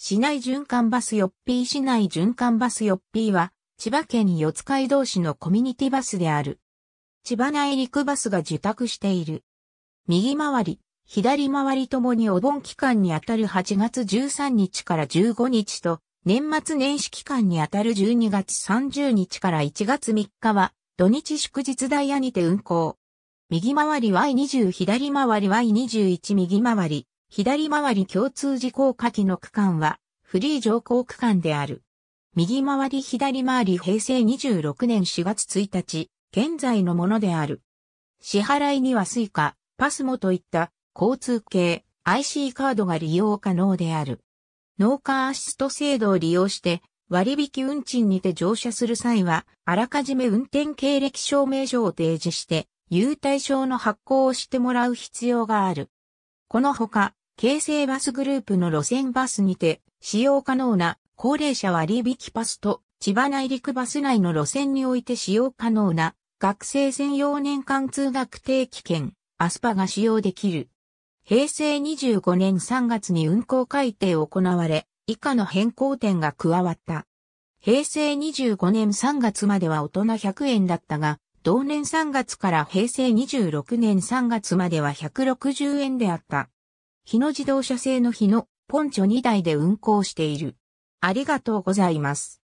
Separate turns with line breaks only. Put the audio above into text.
市内循環バスヨッピー市内循環バスヨッピーは、千葉県四街道市のコミュニティバスである。千葉内陸バスが受託している。右回り、左回りともにお盆期間にあたる8月13日から15日と、年末年始期間にあたる12月30日から1月3日は、土日祝日ダイヤにて運行。右回り Y20 左回り Y21 右回り左回り共通時効下記の区間は、フリー乗降区間である。右回り左回り平成26年4月1日、現在のものである。支払いにはスイカ、パスモといった交通系 IC カードが利用可能である。農家アシスト制度を利用して割引運賃にて乗車する際は、あらかじめ運転経歴証明書を提示して、優待証の発行をしてもらう必要がある。このほか、京成バスグループの路線バスにて、使用可能な高齢者割引パスと、千葉内陸バス内の路線において使用可能な学生専用年間通学定期券、アスパが使用できる。平成25年3月に運行改定を行われ、以下の変更点が加わった。平成25年3月までは大人100円だったが、同年3月から平成26年3月までは160円であった。日野自動車製の日野ポンチョ2台で運行している。ありがとうございます。